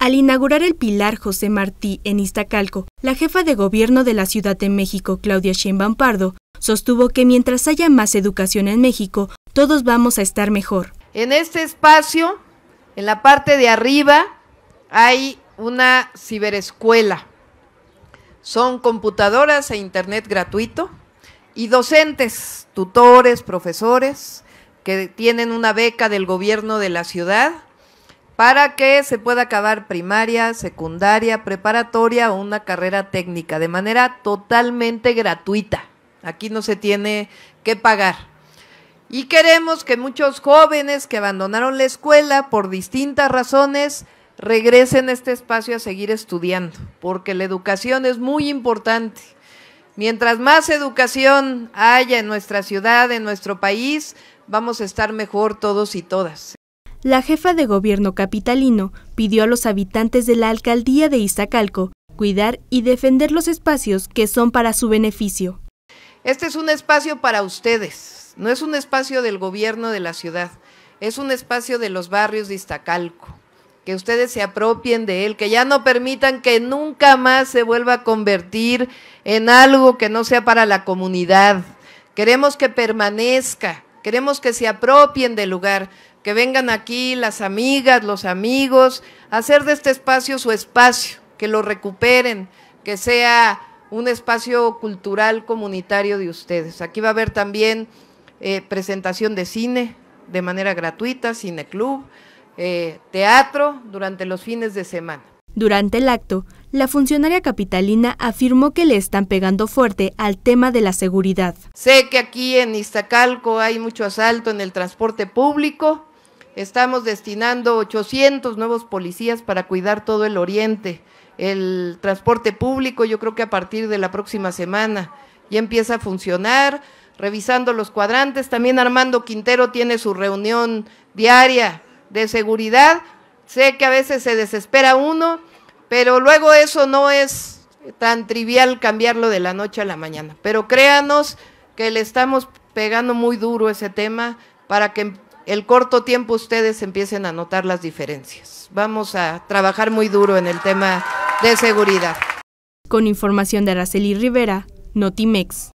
Al inaugurar el Pilar José Martí en Iztacalco, la jefa de gobierno de la Ciudad de México, Claudia Sheinbaum Pardo, sostuvo que mientras haya más educación en México, todos vamos a estar mejor. En este espacio, en la parte de arriba, hay una ciberescuela. Son computadoras e internet gratuito y docentes, tutores, profesores que tienen una beca del gobierno de la ciudad para que se pueda acabar primaria, secundaria, preparatoria o una carrera técnica de manera totalmente gratuita. Aquí no se tiene que pagar. Y queremos que muchos jóvenes que abandonaron la escuela por distintas razones regresen a este espacio a seguir estudiando, porque la educación es muy importante. Mientras más educación haya en nuestra ciudad, en nuestro país, vamos a estar mejor todos y todas la jefa de gobierno capitalino pidió a los habitantes de la alcaldía de Iztacalco cuidar y defender los espacios que son para su beneficio. Este es un espacio para ustedes, no es un espacio del gobierno de la ciudad, es un espacio de los barrios de Iztacalco, que ustedes se apropien de él, que ya no permitan que nunca más se vuelva a convertir en algo que no sea para la comunidad. Queremos que permanezca, queremos que se apropien del lugar que vengan aquí las amigas, los amigos, hacer de este espacio su espacio, que lo recuperen, que sea un espacio cultural comunitario de ustedes. Aquí va a haber también eh, presentación de cine de manera gratuita, cine club, eh, teatro durante los fines de semana. Durante el acto, la funcionaria capitalina afirmó que le están pegando fuerte al tema de la seguridad. Sé que aquí en Iztacalco hay mucho asalto en el transporte público, Estamos destinando 800 nuevos policías para cuidar todo el oriente. El transporte público, yo creo que a partir de la próxima semana ya empieza a funcionar. Revisando los cuadrantes, también Armando Quintero tiene su reunión diaria de seguridad. Sé que a veces se desespera uno, pero luego eso no es tan trivial cambiarlo de la noche a la mañana. Pero créanos que le estamos pegando muy duro ese tema para que el corto tiempo ustedes empiecen a notar las diferencias. Vamos a trabajar muy duro en el tema de seguridad. Con información de Araceli Rivera, Notimex.